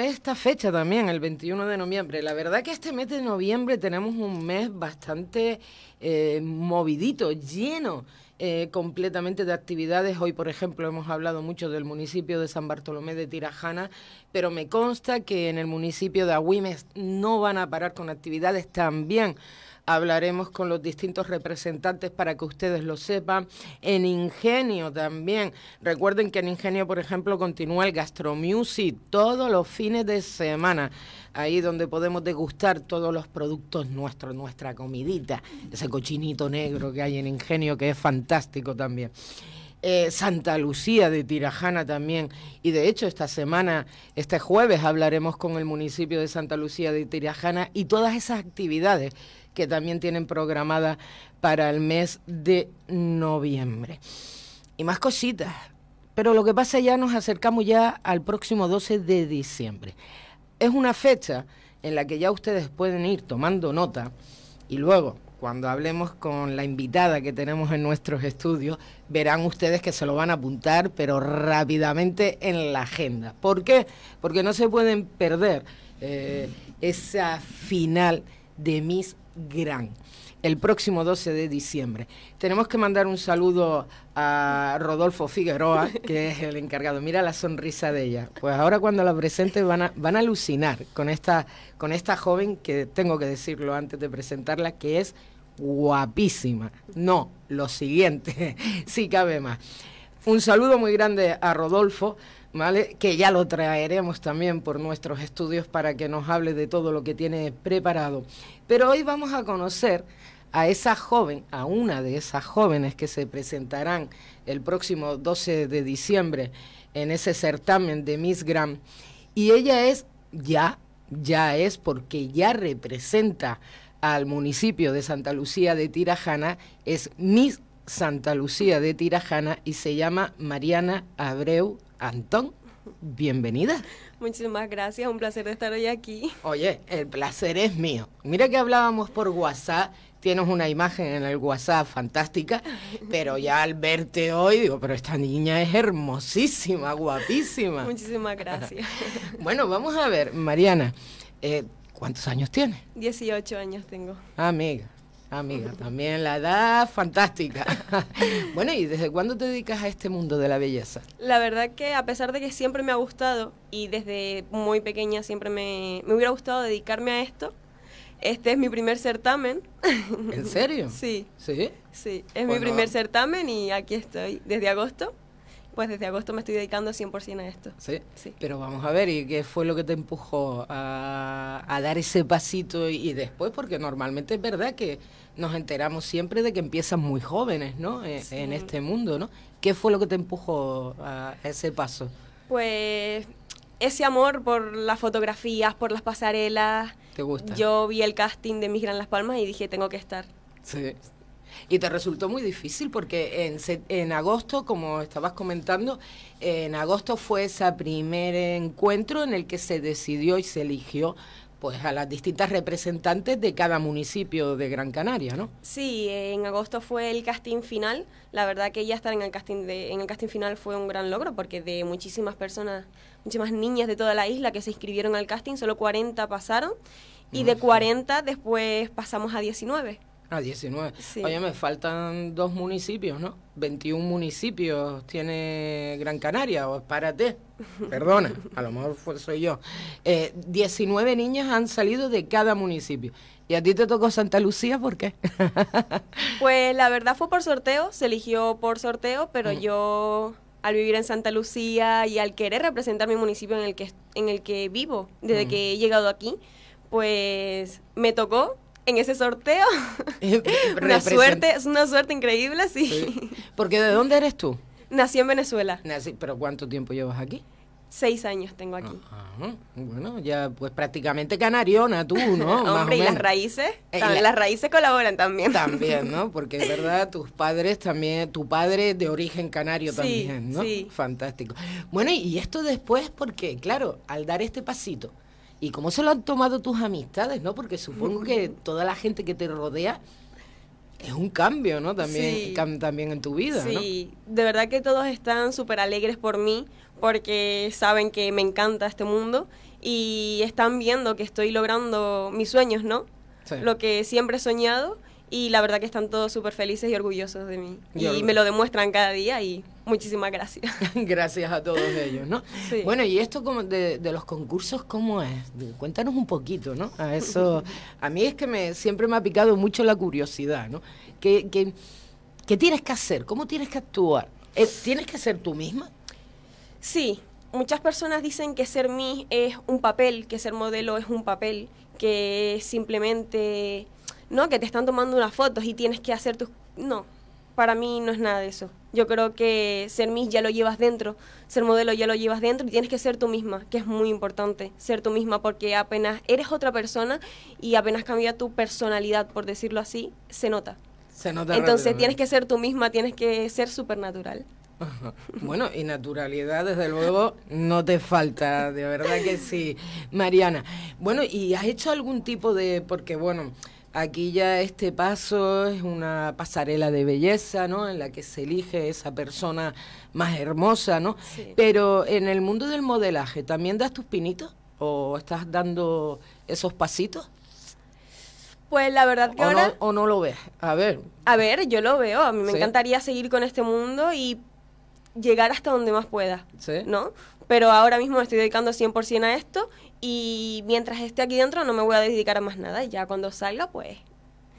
esta fecha también, el 21 de noviembre. La verdad que este mes de noviembre tenemos un mes bastante eh, movidito, lleno eh, completamente de actividades. Hoy, por ejemplo, hemos hablado mucho del municipio de San Bartolomé de Tirajana, pero me consta que en el municipio de Agüimes no van a parar con actividades también hablaremos con los distintos representantes para que ustedes lo sepan. En Ingenio también. Recuerden que en Ingenio, por ejemplo, continúa el Gastromusic todos los fines de semana. Ahí donde podemos degustar todos los productos nuestros, nuestra comidita, ese cochinito negro que hay en Ingenio, que es fantástico también. Eh, Santa Lucía de Tirajana también. Y de hecho esta semana, este jueves, hablaremos con el municipio de Santa Lucía de Tirajana y todas esas actividades que también tienen programada para el mes de noviembre. Y más cositas. Pero lo que pasa ya nos acercamos ya al próximo 12 de diciembre. Es una fecha en la que ya ustedes pueden ir tomando nota y luego cuando hablemos con la invitada que tenemos en nuestros estudios, verán ustedes que se lo van a apuntar, pero rápidamente en la agenda. ¿Por qué? Porque no se pueden perder eh, esa final de mis Gran el próximo 12 de diciembre. Tenemos que mandar un saludo a Rodolfo Figueroa, que es el encargado. Mira la sonrisa de ella. Pues ahora cuando la presente van a, van a alucinar con esta, con esta joven que tengo que decirlo antes de presentarla, que es guapísima. No, lo siguiente, sí cabe más. Un saludo muy grande a Rodolfo. Que ya lo traeremos también por nuestros estudios para que nos hable de todo lo que tiene preparado. Pero hoy vamos a conocer a esa joven, a una de esas jóvenes que se presentarán el próximo 12 de diciembre en ese certamen de Miss Gram Y ella es, ya, ya es, porque ya representa al municipio de Santa Lucía de Tirajana, es Miss Santa Lucía de Tirajana y se llama Mariana Abreu Anton, bienvenida. Muchísimas gracias, un placer estar hoy aquí. Oye, el placer es mío. Mira que hablábamos por WhatsApp, tienes una imagen en el WhatsApp fantástica, pero ya al verte hoy digo, pero esta niña es hermosísima, guapísima. Muchísimas gracias. bueno, vamos a ver, Mariana, eh, ¿cuántos años tienes? 18 años tengo. Amiga, Amiga, ah, también la edad fantástica. bueno, ¿y desde cuándo te dedicas a este mundo de la belleza? La verdad que a pesar de que siempre me ha gustado y desde muy pequeña siempre me, hubiera gustado dedicarme a esto, este es mi primer certamen. ¿En serio? sí. ¿Sí? Sí, es mi primer certamen y aquí estoy desde agosto pues desde agosto me estoy dedicando 100% a esto. ¿Sí? ¿Sí? Pero vamos a ver, ¿y qué fue lo que te empujó a, dar ese pasito y, después? Porque normalmente es verdad que nos enteramos siempre de que empiezan muy jóvenes, ¿no? E, en este mundo, ¿no? ¿Qué fue lo que te empujó a ese paso? Pues ese amor por las fotografías, por las pasarelas. ¿Te gusta? Yo vi el casting de Mis Gran Las Palmas y dije, tengo que estar. Sí. Y te resultó muy difícil porque en, en agosto, como estabas comentando, en agosto fue ese primer encuentro en el que se decidió y se eligió pues a las distintas representantes de cada municipio de Gran Canaria, ¿no? Sí, en agosto fue el casting final. La verdad que ya estar en el casting de, en el casting final fue un gran logro porque de muchísimas personas, muchísimas niñas de toda la isla que se inscribieron al casting, solo 40 pasaron y de 40 después pasamos a 19. Ah, 19. Oye, me faltan dos municipios, ¿no? 21 municipios tiene Gran Canaria, o párate, perdona, a lo mejor soy yo. 19 eh, niñas han salido de cada municipio. ¿Y a ti te tocó Santa Lucía? ¿Por qué? pues la verdad fue por sorteo, se eligió por sorteo, pero mm. yo al vivir en Santa Lucía y al querer representar mi municipio en el que, en el que vivo, desde mm. que he llegado aquí, pues me tocó en ese sorteo. una suerte, es una suerte increíble, sí. Porque ¿de dónde eres tú? Nací en Venezuela. Nací, pero ¿cuánto tiempo llevas aquí? Seis años tengo aquí. Ah, bueno, ya pues prácticamente canariona tú, ¿no? Hombre, y las raíces, eh, las raíces colaboran también. También, ¿no? Porque es verdad, tus padres también, tu padre de origen canario también, ¿no? Sí. Fantástico. Bueno, y esto después, porque claro, al dar este pasito, ¿Y cómo se lo han tomado tus amistades, no? Porque supongo que toda la gente que te rodea es un cambio, ¿no? También, también en tu vida. Sí, de verdad que todos están súper alegres por mí porque saben que me encanta este mundo y están viendo que estoy logrando mis sueños, ¿no? Lo que siempre he soñado y la verdad que están todos súper felices y orgullosos de mí. Y, me lo demuestran cada día y muchísimas gracias. gracias a todos ellos, ¿no? Bueno, y esto como de, de, los concursos, ¿cómo es? Cuéntanos un poquito, ¿no? A eso, a mí es que me, siempre me ha picado mucho la curiosidad, ¿no? ¿Qué, qué tienes que hacer? ¿Cómo tienes que actuar? Eh, ¿Tienes que ser tú misma? Sí, muchas personas dicen que ser mí es un papel, que ser modelo es un papel, que simplemente no, que te están tomando unas fotos y tienes que hacer tus... No, para mí no es nada de eso. Yo creo que ser Miss ya lo llevas dentro, ser modelo ya lo llevas dentro y tienes que ser tú misma, que es muy importante, ser tú misma porque apenas eres otra persona y apenas cambia tu personalidad, por decirlo así, se nota. Se nota. Entonces tienes que ser tú misma, tienes que ser supernatural. Bueno, y naturalidad, desde luego, no te falta, de verdad que sí, Mariana. Bueno, ¿y has hecho algún tipo de, porque bueno, Aquí ya este paso es una pasarela de belleza, ¿no? En la que se elige esa persona más hermosa, ¿no? Sí. Pero en el mundo del modelaje, ¿también das tus pinitos? ¿O estás dando esos pasitos? Pues la verdad que ahora... o no lo ves. A ver. A ver, yo lo veo. A mí me encantaría seguir con este mundo y llegar hasta donde más pueda, ¿Sí? ¿no? Pero ahora mismo me estoy dedicando 100% a esto y mientras esté aquí dentro no me voy a dedicar a más nada. Y Ya cuando salga, pues...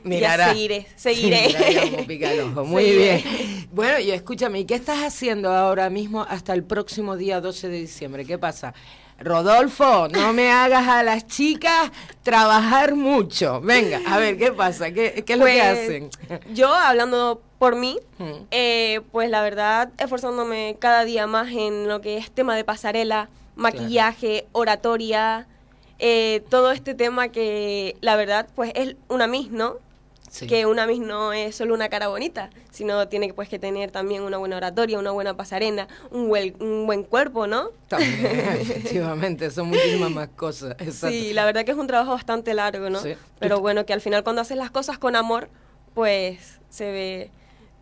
Mirará. seguiré, seguiré. Muy bien. Bueno, y escúchame, qué estás haciendo ahora mismo hasta el próximo día 12 de diciembre? ¿Qué pasa? Rodolfo, no me hagas a las chicas trabajar mucho. Venga, a ver, ¿qué pasa? ¿Qué, qué es lo que pues, hacen? Yo, hablando por mí, eh, pues la verdad, esforzándome cada día más en lo que es tema de pasarela, maquillaje, oratoria, eh, todo este tema que la verdad, pues es una mis, ¿no? que una mis no es solo una cara bonita, sino tiene pues, que tener también una buena oratoria, una buena pasarena un, buen, un buen cuerpo, ¿no? También, efectivamente, son muchísimas más cosas. Sí, la verdad que es un trabajo bastante largo, ¿no? Sí. Pero bueno, que al final cuando haces las cosas con amor, pues se ve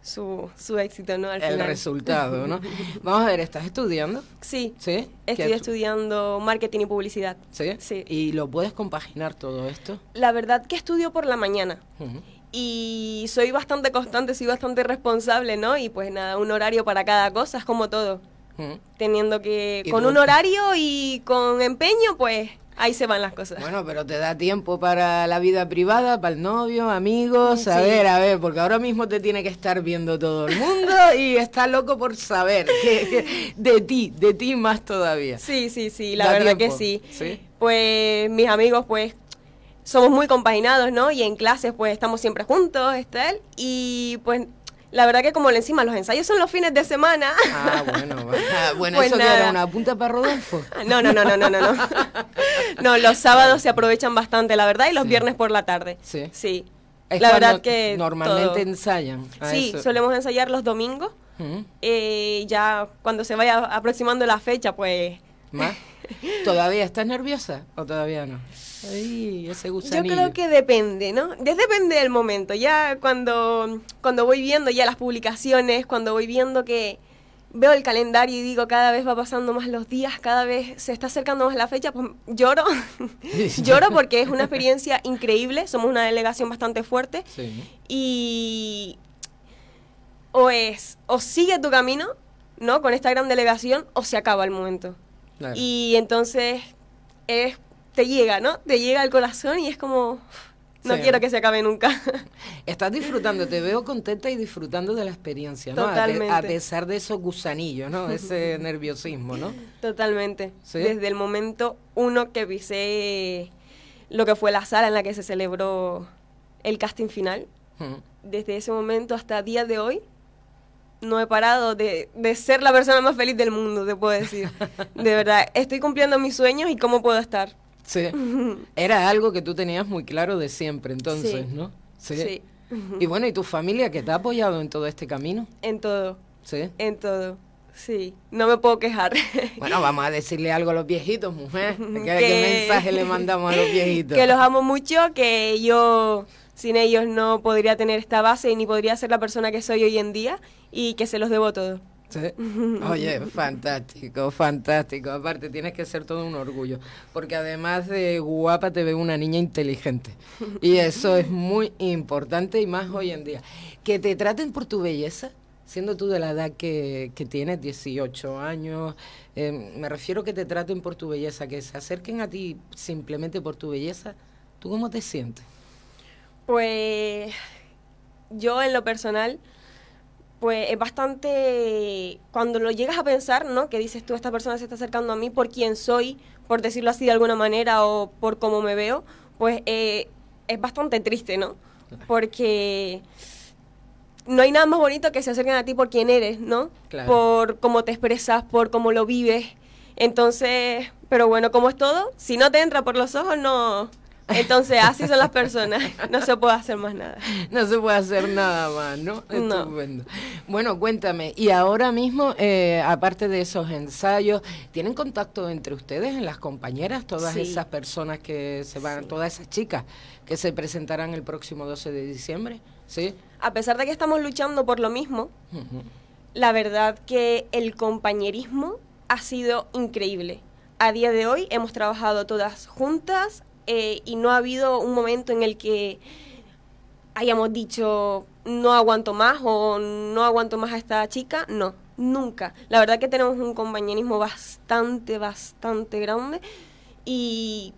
su, su éxito, ¿no? Al El resultado, ¿no? Vamos a ver, ¿estás estudiando? Sí. ¿Sí? Estoy estudiando marketing y publicidad. ¿Sí? Sí. y lo puedes compaginar todo esto? La verdad que estudio por la mañana. Uh y soy bastante constante, soy bastante responsable, ¿no? Y pues nada, un horario para cada cosa, es como todo. Mm. Teniendo que, con un horario y con empeño, pues ahí se van las cosas. Bueno, pero te da tiempo para la vida privada, para el novio, amigos, mm, a ver, a ver, porque ahora mismo te tiene que estar viendo todo el mundo y está loco por saber de ti, de ti más todavía. Sí, sí, sí, la verdad que sí. Pues mis amigos, pues somos muy compaginados, ¿no? Y en clases pues estamos siempre juntos, Estel, y pues la verdad que como le encima los ensayos son los fines de semana. Ah, bueno, bueno, pues eso era una punta para Rodolfo. No, no, no, no, no, no. No, los sábados se aprovechan bastante, la verdad, y los viernes por la tarde. Sí. Sí. la verdad que normalmente ensayan. Sí, solemos ensayar los domingos. Eh, ya cuando se vaya aproximando la fecha, pues ¿Más? ¿Todavía estás nerviosa o todavía no? Yo creo que depende, ¿no? Depende del momento. Ya cuando, cuando voy viendo ya las publicaciones, cuando voy viendo que veo el calendario y digo cada vez va pasando más los días, cada vez se está acercando más la fecha, pues lloro. lloro porque es una experiencia increíble, somos una delegación bastante fuerte. Y o es, o sigue tu camino, ¿no? Con esta gran delegación, o se acaba el momento. Y entonces es, te llega, ¿no? Te llega al corazón y es como, no quiero que se acabe nunca. Estás disfrutando, te veo contenta y disfrutando de la experiencia, ¿no? Totalmente. A, pesar de esos gusanillos, ¿no? Ese nerviosismo, ¿no? Totalmente. Desde el momento uno que pisé lo que fue la sala en la que se celebró el casting final, desde ese momento hasta día de hoy, no he parado de, de, ser la persona más feliz del mundo, te puedo decir. De verdad, estoy cumpliendo mis sueños y cómo puedo estar. Sí. Era algo que tú tenías muy claro de siempre, entonces, ¿no? Sí. Y bueno, ¿y tu familia que te ha apoyado en todo este camino? En todo. Sí. En todo. Sí, no me puedo quejar. Bueno, vamos a decirle algo a los viejitos, mujer. ¿Qué, ¿Qué mensaje le mandamos a los viejitos? Que los amo mucho, que yo sin ellos no podría tener esta base y ni podría ser la persona que soy hoy en día y que se los debo todo. ¿Sí? Oye, fantástico, fantástico. Aparte, tienes que ser todo un orgullo, porque además de guapa te veo una niña inteligente. Y eso es muy importante y más hoy en día. Que te traten por tu belleza, siendo tú de la edad que, tienes, 18 años, em, me refiero que te traten por tu belleza, que se acerquen a ti simplemente por tu belleza. ¿Tú cómo te sientes? Pues yo en lo personal pues es bastante, cuando lo llegas a pensar, ¿no? Que dices tú, esta persona se está acercando a mí por quién soy, por decirlo así de alguna manera, o por cómo me veo, pues eh, es bastante triste, ¿no? Porque no hay nada más bonito que se acerquen a ti por quién eres, ¿no? Por cómo te expresas, por cómo lo vives. Entonces, pero bueno, como es todo, si no te entra por los ojos, no, entonces, así son las personas. No se puede hacer más nada. No se puede hacer nada más, ¿no? no. Estupendo. Bueno, cuéntame. Y ahora mismo, eh, aparte de esos ensayos, ¿tienen contacto entre ustedes, en las compañeras, todas esas personas que se van, todas esas chicas que se presentarán el próximo 12 de diciembre? Sí. A pesar de que estamos luchando por lo mismo, la verdad que el compañerismo ha sido increíble. A día de hoy hemos trabajado todas juntas, eh, y no ha habido un momento en el que hayamos dicho no aguanto más o no aguanto más a esta chica, no, nunca. La verdad que tenemos un compañerismo bastante, bastante grande y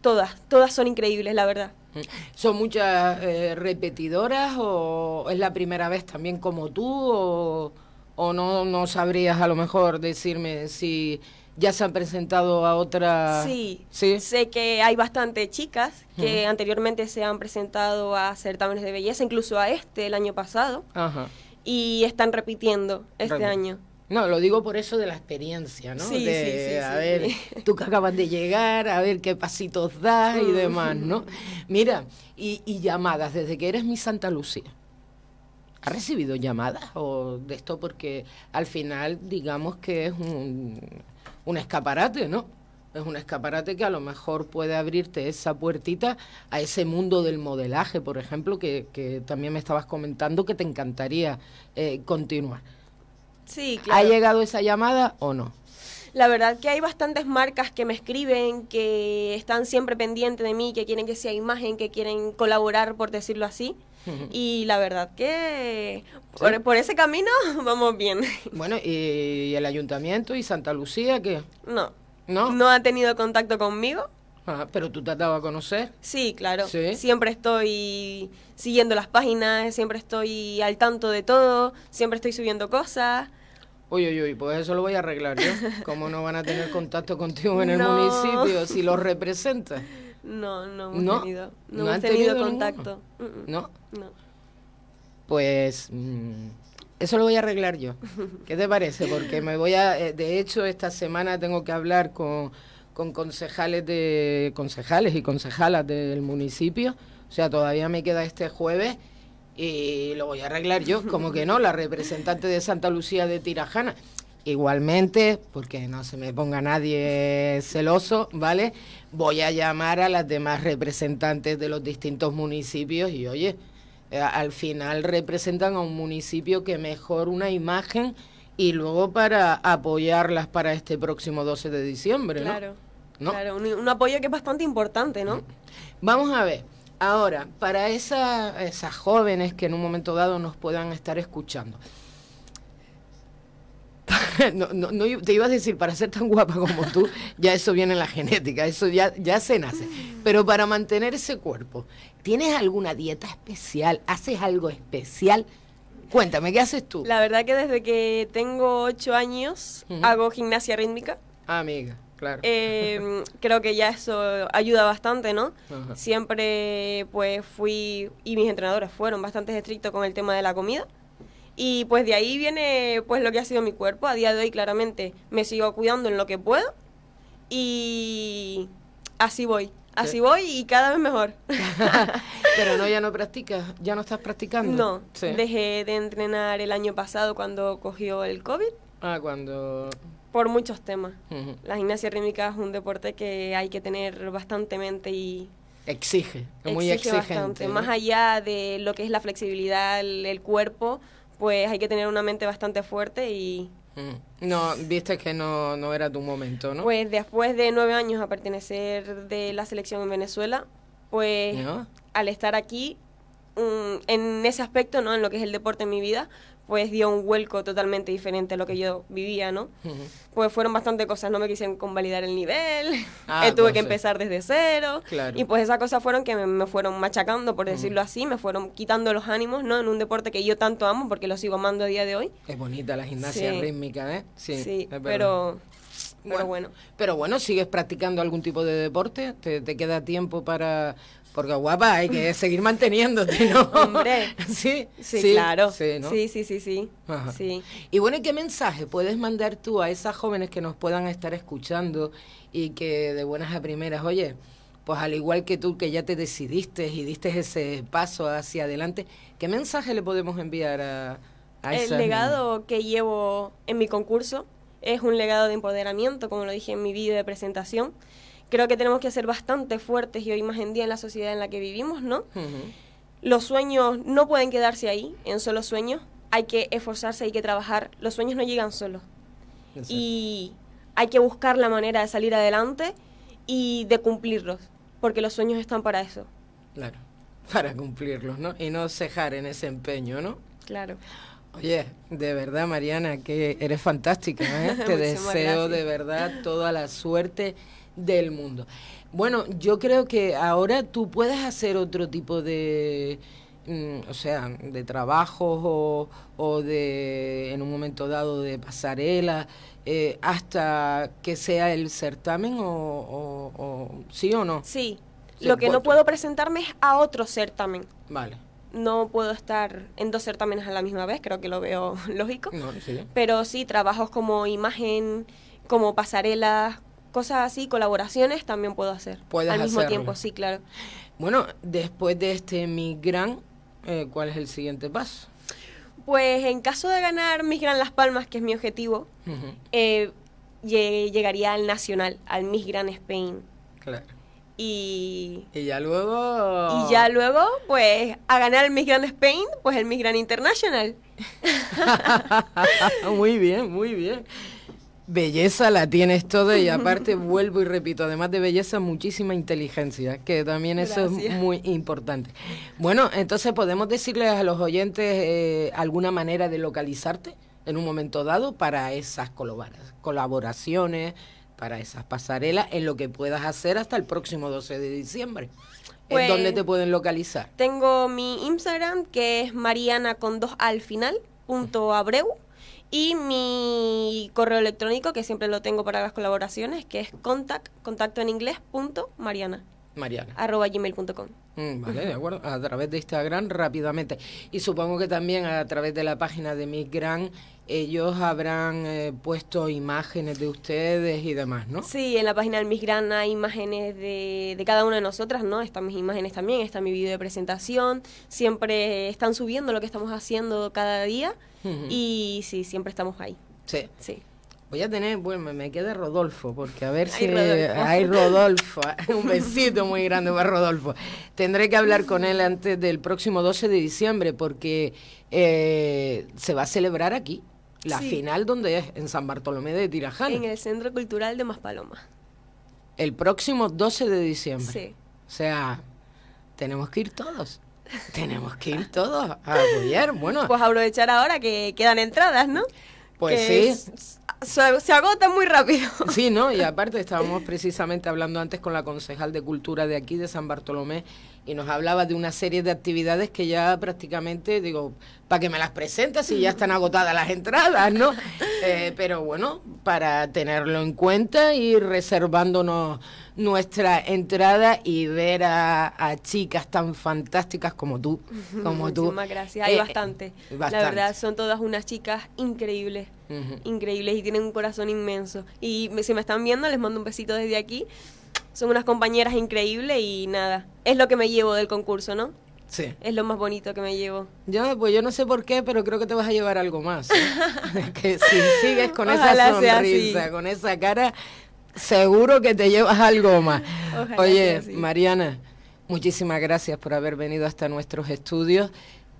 todas, todas son increíbles, la verdad. ¿Son muchas eh, repetidoras o es la primera vez también como tú o, no, no sabrías a lo mejor decirme si ya se han presentado a otra... Sí, sé que hay bastantes chicas que anteriormente se han presentado a certámenes de belleza, incluso a este el año pasado, y están repitiendo este año. No, lo digo por eso de la experiencia, ¿no? Sí, de, sí, a ver, tú que acabas de llegar, a ver qué pasitos das y demás, ¿no? Mira, y, y llamadas, desde que eres mi Santa Lucía. ¿Has recibido llamadas o de esto? Porque al final, digamos que es un, un escaparate, ¿no? Es un escaparate que a lo mejor puede abrirte esa puertita a ese mundo del modelaje, por ejemplo, que, también me estabas comentando que te encantaría eh, continuar. Sí, ¿Ha llegado esa llamada o no? La verdad que hay bastantes marcas que me escriben, que están siempre pendientes de mí, que quieren que sea imagen, que quieren colaborar, por decirlo así. Y la verdad que por, ese camino vamos bien. Bueno, ¿y el ayuntamiento y Santa Lucía qué? No. ¿No? No ha tenido contacto conmigo. Ah, pero tú te has dado a conocer. Sí, claro. Siempre estoy siguiendo las páginas, siempre estoy al tanto de todo, siempre estoy subiendo cosas. Uy, uy, uy, pues eso lo voy a arreglar yo. ¿Cómo no van a tener contacto contigo en el municipio si los representas? No, no hemos tenido. No, tenido, contacto. ¿No? No. Pues mm, eso lo voy a arreglar yo. ¿Qué te parece? Porque me voy a. Eh, de hecho, esta semana tengo que hablar con, con concejales de. concejales y concejalas del municipio. O sea, todavía me queda este jueves y lo voy a arreglar yo, como que no, la representante de Santa Lucía de Tirajana igualmente, porque no se me ponga nadie celoso, ¿vale? Voy a llamar a las demás representantes de los distintos municipios y oye, eh, al final representan a un municipio que mejor una imagen y luego para apoyarlas para este próximo 12 de diciembre, ¿no? Claro, un, apoyo que es bastante importante, ¿no? Mm. Vamos a ver. Ahora, para esas jóvenes que en un momento dado nos puedan estar escuchando, no, no, te ibas a decir, para ser tan guapa como tú, ya eso viene en la genética, eso ya, ya se nace. Pero para mantener ese cuerpo, ¿tienes alguna dieta especial? ¿Haces algo especial? Cuéntame, ¿qué haces tú? La verdad que desde que tengo ocho años hago gimnasia rítmica. Ah, amiga, claro. Em, creo que ya eso ayuda bastante, ¿no? Siempre pues fui, y mis entrenadoras fueron bastante estrictos con el tema de la comida. Y pues de ahí viene pues lo que ha sido mi cuerpo. A día de hoy claramente me sigo cuidando en lo que puedo y así voy. Así voy y cada vez mejor. Pero no, ya no practicas, ya no estás practicando. No, dejé de entrenar el año pasado cuando cogió el COVID. Ah, cuando... Por muchos temas. La gimnasia rítmica es un deporte que hay que tener bastante mente y... Exige, es muy exigente. Más allá de lo que es la flexibilidad, el cuerpo, pues hay que tener una mente bastante fuerte y... Mm. No, viste que no, era tu momento, ¿no? Pues después de nueve años a pertenecer de la selección en Venezuela, pues al estar aquí, mm, en ese aspecto, ¿no? En lo que es el deporte en mi vida, pues dio un vuelco totalmente diferente a lo que yo vivía, ¿no? Pues fueron bastantes cosas, no me quisieron convalidar el nivel, ah, eh, tuve que empezar desde cero, y pues esas cosas fueron que me, fueron machacando, por decirlo así, me fueron quitando los ánimos, ¿no? En un deporte que yo tanto amo, porque lo sigo amando a día de hoy. Es bonita la gimnasia rítmica, ¿eh? Sí, pero... bueno. Pero bueno, ¿sigues practicando algún tipo de deporte? te queda tiempo para, porque guapa hay que seguir manteniéndote, ¿no? Hombre. Sí, sí, claro. Sí, sí, sí, sí. Sí. Y bueno, ¿qué mensaje puedes mandar tú a esas jóvenes que nos puedan estar escuchando y que de buenas a primeras, oye, pues al igual que tú que ya te decidiste y diste ese paso hacia adelante, ¿qué mensaje le podemos enviar a, a El legado que llevo en mi concurso es un legado de empoderamiento, como lo dije en mi video de presentación creo que tenemos que ser bastante fuertes y hoy más en día en la sociedad en la que vivimos, ¿no? Los sueños no pueden quedarse ahí, en solo sueños. Hay que esforzarse, hay que trabajar. Los sueños no llegan solos. Y hay que buscar la manera de salir adelante y de cumplirlos, porque los sueños están para eso. Claro, para cumplirlos, ¿no? Y no cejar en ese empeño, ¿no? Claro. Oye, de verdad, Mariana, que eres fantástica. ¿eh? Te deseo de verdad toda la suerte del mundo. Bueno, yo creo que ahora tú puedes hacer otro tipo de mm, o sea, de trabajos o, de, en un momento dado, de pasarela, eh, hasta que sea el certamen o, sí o no. Sí, lo que no puedo presentarme es a otro certamen. Vale. No puedo estar en dos certámenes a la misma vez, creo que lo veo lógico. No, Pero sí, trabajos como imagen, como pasarelas, cosas así, colaboraciones también puedo hacer. Al mismo tiempo, sí, claro. Bueno, después de este mi gran, eh, ¿cuál es el siguiente paso? Pues en caso de ganar Miss Gran Las Palmas, que es mi objetivo, eh, llegaría al nacional, al Miss Gran Spain. Claro. Y, y ya luego... Y ya luego, pues, a ganar el Miss Gran Spain, pues el Miss gran International. muy bien, muy bien. Belleza la tienes todo y aparte vuelvo y repito, además de belleza, muchísima inteligencia, que también eso es muy importante. Bueno, entonces podemos decirles a los oyentes eh, alguna manera de localizarte en un momento dado para esas colaboraciones, para esas pasarelas, en lo que puedas hacer hasta el próximo 12 de diciembre. ¿En pues, dónde te pueden localizar? Tengo mi Instagram que es Mariana con dos al final, Abreu y mi correo electrónico, que siempre lo tengo para las colaboraciones, que es contact, contacto en inglés, punto, Mariana. Mariana. Arroba gmail.com. Mm, vale, de acuerdo. A través de Instagram rápidamente. Y supongo que también a través de la página de Miss Gran ellos habrán eh, puesto imágenes de ustedes y demás, ¿no? Sí, en la página de Miss Gran hay imágenes de, de cada una de nosotras, ¿no? Están mis imágenes también, está mi video de presentación. Siempre están subiendo lo que estamos haciendo cada día. Y sí, siempre estamos ahí. Sí. Sí. Voy a tener, bueno, me queda Rodolfo, porque a ver si hay Rodolfo. Un besito muy grande para Rodolfo. Tendré que hablar con él antes del próximo 12 de diciembre, porque eh, se va a celebrar aquí, la final donde es, en San Bartolomé de Tirajana. En el Centro Cultural de Maspaloma. El próximo 12 de diciembre. Sí. O sea, tenemos que ir todos. Tenemos que ir todos a apoyar, bueno. Pues aprovechar ahora que quedan entradas, ¿no? Pues sí. Se, se agotan muy rápido. Sí, ¿no? Y aparte estábamos precisamente hablando antes con la concejal de cultura de aquí, de San Bartolomé, y nos hablaba de una serie de actividades que ya prácticamente, digo, para que me las presentas y ya están agotadas las entradas, ¿no? Eh, pero bueno, para tenerlo en cuenta y reservándonos nuestra entrada y ver a, chicas tan fantásticas como tú. Como Muchísimas tú. Muchísimas gracias, hay eh, bastante. La eh, verdad, son todas unas chicas increíbles, increíbles y tienen un corazón inmenso. Y me, si me están viendo, les mando un besito desde aquí son unas compañeras increíbles y nada, es lo que me llevo del concurso, ¿no? Sí. Es lo más bonito que me llevo. Yo, pues yo no sé por qué, pero creo que te vas a llevar algo más. ¿eh? que si sigues con esa sonrisa, con esa cara, seguro que te llevas algo más. Oye, Mariana, muchísimas gracias por haber venido hasta nuestros estudios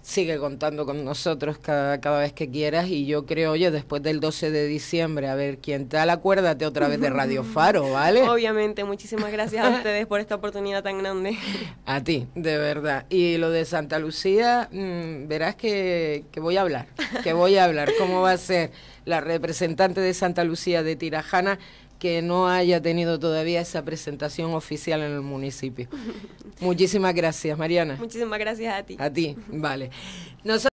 sigue contando con nosotros cada, cada, vez que quieras y yo creo, oye, después del 12 de diciembre, a ver, ¿quién tal, acuérdate otra vez de Radio Faro, ¿vale? Obviamente, muchísimas gracias a ustedes por esta oportunidad tan grande. A ti, de verdad. Y lo de Santa Lucía, mm, verás que, que voy a hablar, que voy a hablar, cómo va a ser la representante de Santa Lucía de Tirajana que no haya tenido todavía esa presentación oficial en el municipio. Muchísimas gracias, Mariana. Muchísimas gracias a ti. A ti, vale.